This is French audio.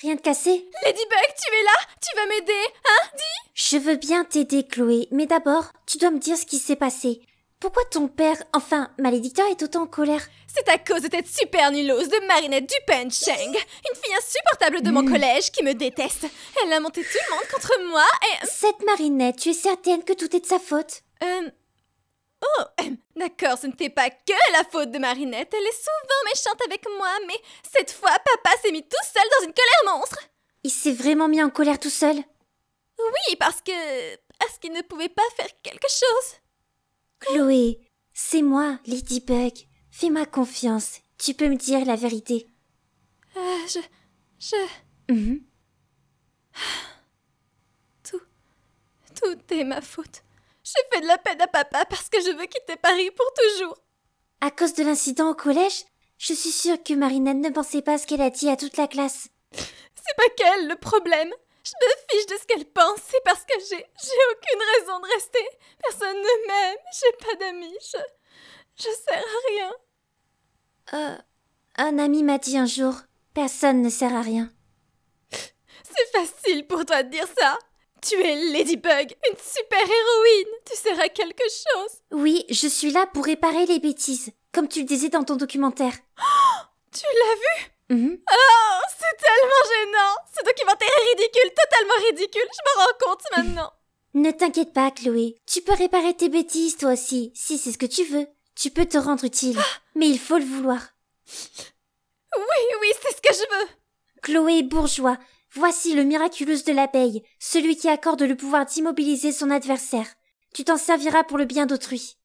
Rien de cassé Ladybug, tu es là Tu vas m'aider, hein Dis Je veux bien t'aider, Chloé, mais d'abord, tu dois me dire ce qui s'est passé. Pourquoi ton père, enfin, malédicteur, est autant en colère C'est à cause de cette super nulose de Marinette dupain Cheng, une fille insupportable de mon hmm. collège qui me déteste. Elle a monté tout le monde contre moi et... Cette Marinette, tu es certaine que tout est de sa faute Euh, Oh, d'accord, ce n'était pas que la faute de Marinette. Elle est souvent méchante avec moi, mais cette fois, papa s'est mis tout seul dans une colère monstre. Il s'est vraiment mis en colère tout seul Oui, parce que. parce qu'il ne pouvait pas faire quelque chose. Chloé, c'est moi, Ladybug. fais ma confiance. Tu peux me dire la vérité. Euh, je. je. Mhm. Tout. tout est ma faute. J'ai fait de la peine à papa parce que je veux quitter Paris pour toujours. À cause de l'incident au collège, je suis sûre que Marinette ne pensait pas ce qu'elle a dit à toute la classe. C'est pas qu'elle le problème. Je me fiche de ce qu'elle pense, c'est parce que j'ai, j'ai aucune raison de rester. Personne ne m'aime, j'ai pas d'amis, je, je sers à rien. Euh, un ami m'a dit un jour, personne ne sert à rien. C'est facile pour toi de dire ça. Tu es Ladybug, une super héroïne. Tu seras quelque chose. Oui, je suis là pour réparer les bêtises, comme tu le disais dans ton documentaire. Oh, tu l'as vu mhm. Oh, c'est tellement gênant. Ce documentaire est ridicule, totalement ridicule. Je me rends compte maintenant. ne t'inquiète pas, Chloé. Tu peux réparer tes bêtises toi aussi, si c'est ce que tu veux. Tu peux te rendre utile, mais il faut le vouloir. Oui, oui, c'est ce que je veux. Chloé Bourgeois, Voici le miraculeuse de l'abeille, celui qui accorde le pouvoir d'immobiliser son adversaire. Tu t'en serviras pour le bien d'autrui.